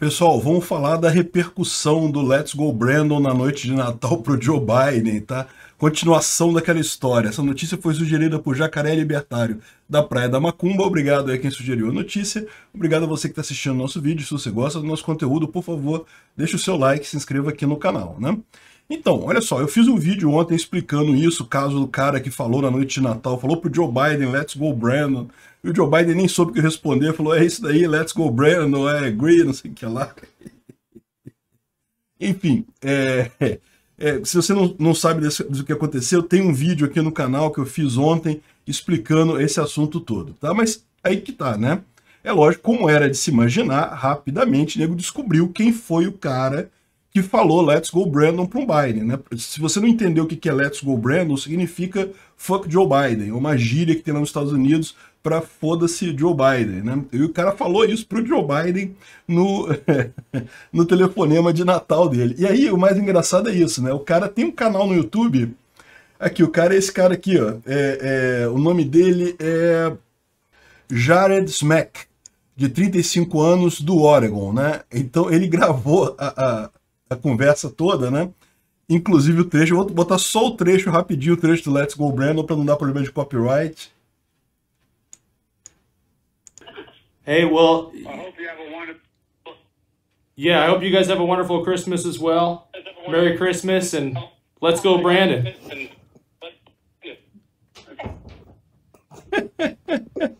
Pessoal, vamos falar da repercussão do Let's Go Brandon na noite de Natal para o Joe Biden, tá? Continuação daquela história. Essa notícia foi sugerida por Jacaré Libertário da Praia da Macumba. Obrigado aí quem sugeriu a notícia. Obrigado a você que está assistindo nosso vídeo. Se você gosta do nosso conteúdo, por favor, deixe o seu like e se inscreva aqui no canal, né? Então, olha só, eu fiz um vídeo ontem explicando isso, o caso do cara que falou na noite de Natal, falou pro Joe Biden, let's go Brandon, e o Joe Biden nem soube o que responder, falou, é isso daí, let's go Brandon, é green, não sei o que lá. Enfim, é, é, se você não, não sabe do que aconteceu, tem um vídeo aqui no canal que eu fiz ontem explicando esse assunto todo, tá? Mas aí que tá, né? É lógico, como era de se imaginar, rapidamente o nego descobriu quem foi o cara que falou Let's Go Brandon para o Biden. Né? Se você não entendeu o que é Let's Go Brandon, significa Fuck Joe Biden, é uma gíria que tem lá nos Estados Unidos para foda-se Joe Biden. Né? E o cara falou isso para o Joe Biden no, no telefonema de Natal dele. E aí o mais engraçado é isso, né? O cara tem um canal no YouTube. Aqui, o cara é esse cara aqui, ó. É, é, o nome dele é Jared Smack, de 35 anos, do Oregon, né? Então ele gravou a, a a conversa toda, né? Inclusive o trecho, vou botar só o trecho rapidinho, o trecho do Let's Go Brandon, para não dar problema de copyright. Hey, well, yeah, I hope you guys have a wonderful Christmas as well. Merry Christmas and let's go, Brandon.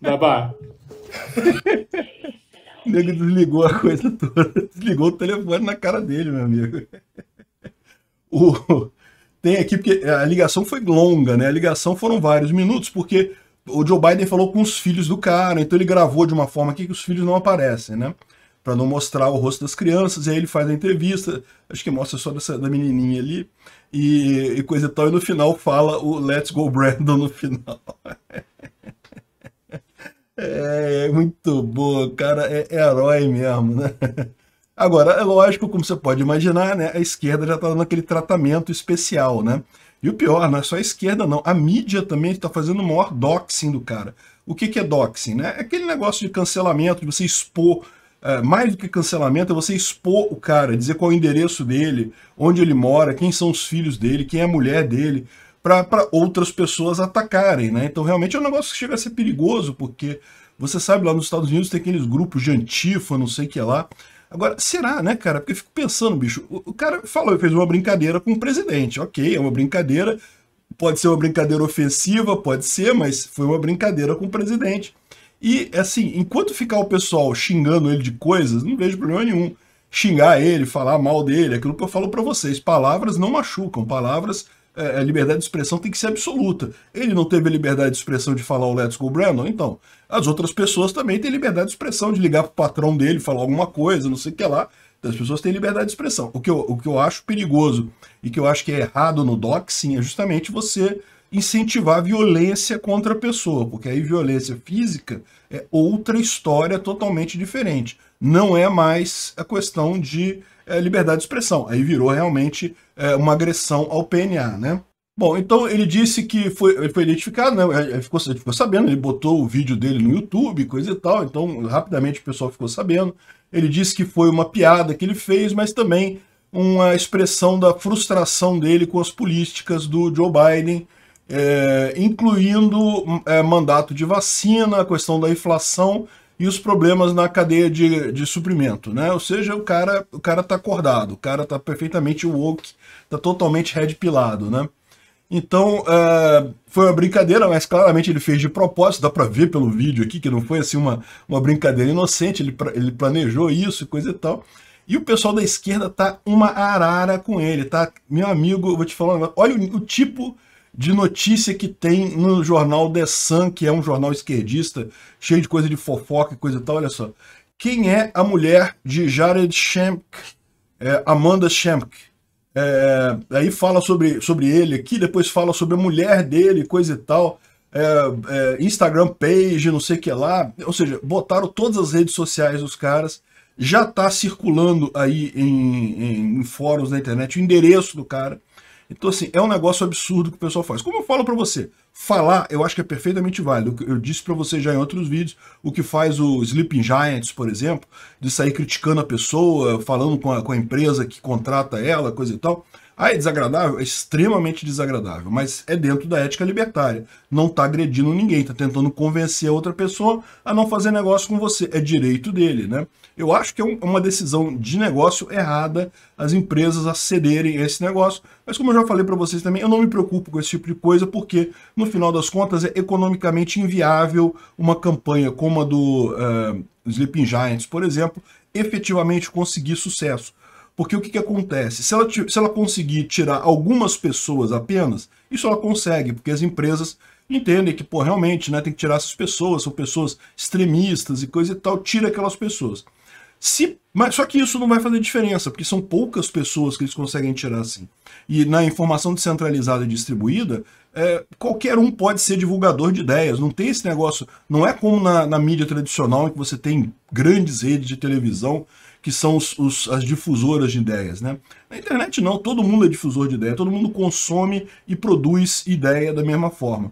bye bye nego desligou a coisa toda, desligou o telefone na cara dele, meu amigo. O, tem aqui, porque a ligação foi longa, né? A ligação foram vários minutos, porque o Joe Biden falou com os filhos do cara, então ele gravou de uma forma aqui que os filhos não aparecem, né? Para não mostrar o rosto das crianças, e aí ele faz a entrevista, acho que mostra só dessa, da menininha ali, e, e coisa e tal, e no final fala o Let's Go Brandon no final. É, é muito boa, cara é, é herói mesmo, né? Agora, é lógico, como você pode imaginar, né, a esquerda já está dando aquele tratamento especial, né? E o pior, não é só a esquerda, não. A mídia também está fazendo o maior doxing do cara. O que, que é doxing? Né? É aquele negócio de cancelamento, de você expor. É, mais do que cancelamento, é você expor o cara, dizer qual é o endereço dele, onde ele mora, quem são os filhos dele, quem é a mulher dele, para outras pessoas atacarem. Né? Então, realmente é um negócio que chega a ser perigoso, porque você sabe, lá nos Estados Unidos tem aqueles grupos de antifa, não sei o que lá. Agora, será, né, cara? Porque eu fico pensando, bicho, o cara falou, fez uma brincadeira com o presidente. Ok, é uma brincadeira. Pode ser uma brincadeira ofensiva, pode ser, mas foi uma brincadeira com o presidente. E, assim, enquanto ficar o pessoal xingando ele de coisas, não vejo problema nenhum. Xingar ele, falar mal dele, aquilo que eu falo para vocês. Palavras não machucam, palavras é, a é, liberdade de expressão tem que ser absoluta. Ele não teve a liberdade de expressão de falar o Let's Go Brandon, então as outras pessoas também têm liberdade de expressão de ligar pro patrão dele, falar alguma coisa, não sei o que lá. Então, as pessoas têm liberdade de expressão. O que, eu, o que eu acho perigoso e que eu acho que é errado no doxing é justamente você incentivar a violência contra a pessoa, porque aí violência física é outra história totalmente diferente. Não é mais a questão de é, liberdade de expressão. Aí virou realmente é, uma agressão ao PNA, né? Bom, então ele disse que foi, ele foi identificado, né? Ele ficou, ele ficou sabendo, ele botou o vídeo dele no YouTube, coisa e tal, então rapidamente o pessoal ficou sabendo. Ele disse que foi uma piada que ele fez, mas também uma expressão da frustração dele com as políticas do Joe Biden, é, incluindo é, mandato de vacina, a questão da inflação e os problemas na cadeia de, de suprimento, né? Ou seja, o cara, o cara tá acordado, o cara tá perfeitamente woke, tá totalmente red pilado, né? Então, uh, foi uma brincadeira, mas claramente ele fez de propósito, dá para ver pelo vídeo aqui que não foi assim uma, uma brincadeira inocente, ele, ele planejou isso e coisa e tal. E o pessoal da esquerda tá uma arara com ele, tá? Meu amigo, eu vou te falar, olha o, o tipo de notícia que tem no jornal The Sun, que é um jornal esquerdista, cheio de coisa de fofoca e coisa e tal. Olha só. Quem é a mulher de Jared Shemk? É, Amanda Shemk. É, aí fala sobre, sobre ele aqui, depois fala sobre a mulher dele, coisa e tal. É, é, Instagram page, não sei o que lá. Ou seja, botaram todas as redes sociais dos caras. Já está circulando aí em, em, em fóruns da internet o endereço do cara então, assim, é um negócio absurdo que o pessoal faz. Como eu falo para você, falar eu acho que é perfeitamente válido. Eu disse para você já em outros vídeos o que faz o Sleeping Giants, por exemplo, de sair criticando a pessoa, falando com a, com a empresa que contrata ela, coisa e tal. Ah, é desagradável? É extremamente desagradável, mas é dentro da ética libertária. Não está agredindo ninguém, está tentando convencer a outra pessoa a não fazer negócio com você. É direito dele, né? Eu acho que é um, é uma decisão de negócio errada as empresas acederem a esse negócio, mas como eu já falei para vocês também, eu não me preocupo com esse tipo de coisa, porque no final das contas é economicamente inviável uma campanha como a do uh, Sleeping Giants, por exemplo, efetivamente conseguir sucesso porque o que, que acontece? Se ela, se ela conseguir tirar algumas pessoas apenas, isso ela consegue, porque as empresas entendem que, pô, realmente, né, tem que tirar essas pessoas, são pessoas extremistas e coisa e tal, tira aquelas pessoas. Se, mas, só que isso não vai fazer diferença, porque são poucas pessoas que eles conseguem tirar assim. E na informação descentralizada e distribuída, é, qualquer um pode ser divulgador de ideias. Não tem esse negócio. Não é como na, na mídia tradicional, em que você tem grandes redes de televisão que são os, os, as difusoras de ideias. Né? Na internet não, todo mundo é difusor de ideia, todo mundo consome e produz ideia da mesma forma.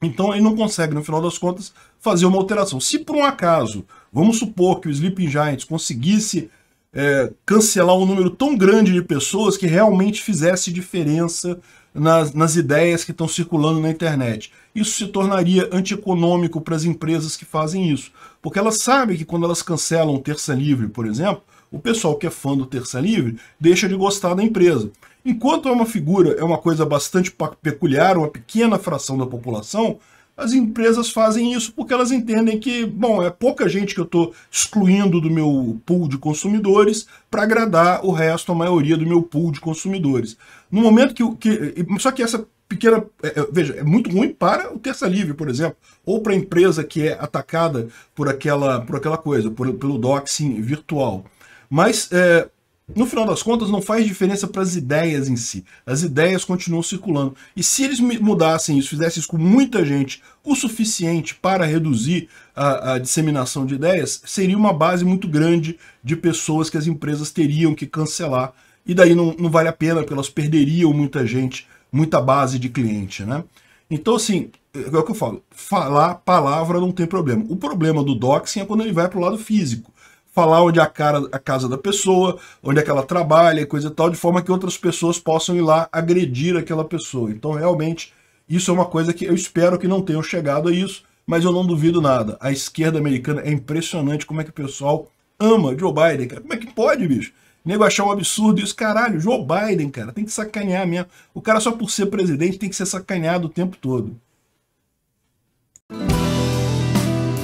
Então ele não consegue, no final das contas, fazer uma alteração. Se por um acaso, vamos supor que o Sleeping Giants conseguisse é, cancelar um número tão grande de pessoas que realmente fizesse diferença nas, nas ideias que estão circulando na internet. Isso se tornaria antieconômico para as empresas que fazem isso, porque elas sabem que quando elas cancelam Terça Livre, por exemplo, o pessoal que é fã do Terça Livre deixa de gostar da empresa. Enquanto é uma figura, é uma coisa bastante peculiar, uma pequena fração da população, as empresas fazem isso porque elas entendem que, bom, é pouca gente que eu estou excluindo do meu pool de consumidores para agradar o resto, a maioria do meu pool de consumidores. No momento que, que só que essa pequena, é, é, veja, é muito ruim para o terça livre, por exemplo, ou para a empresa que é atacada por aquela, por aquela coisa, por, pelo doxing virtual. Mas é, no final das contas, não faz diferença para as ideias em si. As ideias continuam circulando. E se eles mudassem isso, fizessem isso com muita gente, o suficiente para reduzir a, a, disseminação de ideias, seria uma base muito grande de pessoas que as empresas teriam que cancelar. E daí não, não vale a pena, porque elas perderiam muita gente, muita base de cliente. Né? Então, assim, é o que eu falo: falar palavra não tem problema. O problema do doxing é quando ele vai para o lado físico falar onde é a, cara, a casa da pessoa, onde é que ela trabalha e coisa e tal, de forma que outras pessoas possam ir lá agredir aquela pessoa. Então, realmente, isso é uma coisa que eu espero que não tenham chegado a isso, mas eu não duvido nada. A esquerda americana é impressionante como é que o pessoal ama Joe Biden, cara. Como é que pode, bicho? Nego achar um absurdo isso, caralho, Joe Biden, cara, tem que sacanear mesmo. O cara só por ser presidente tem que ser sacaneado o tempo todo.